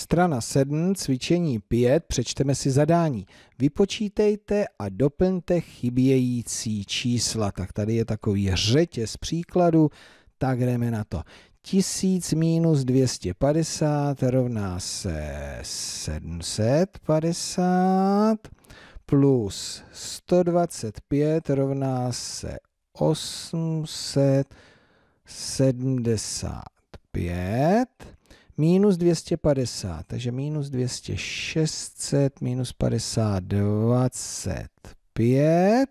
Strana 7, cvičení 5, přečteme si zadání. Vypočítejte a doplňte chybějící čísla. Tak tady je takový řetěz příkladu, tak jdeme na to. 1000 minus 250 rovná se 750 plus 125 rovná se 875 minus 250, takže minus 200, 600, minus 50, 25,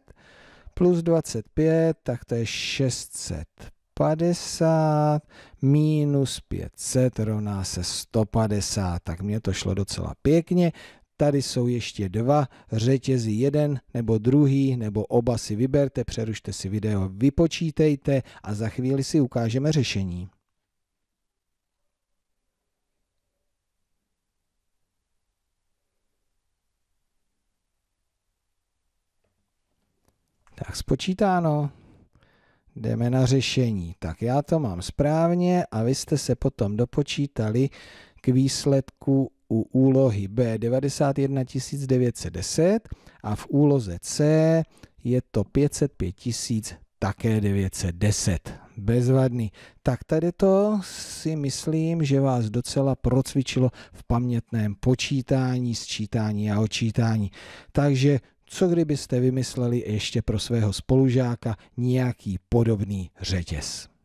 plus 25, tak to je 650, minus 500 rovná se 150, tak mně to šlo docela pěkně. Tady jsou ještě dva řetězy, jeden nebo druhý, nebo oba si vyberte, přerušte si video, vypočítejte a za chvíli si ukážeme řešení. tak spočítáno. Jdeme na řešení. Tak já to mám správně a vy jste se potom dopočítali k výsledku u úlohy B 91 910 a v úloze C je to 505 000 také 910. Bezvadný. Tak tady to si myslím, že vás docela procvičilo v pamětném počítání, sčítání a očítání. Takže co kdybyste vymysleli ještě pro svého spolužáka nějaký podobný řetěz.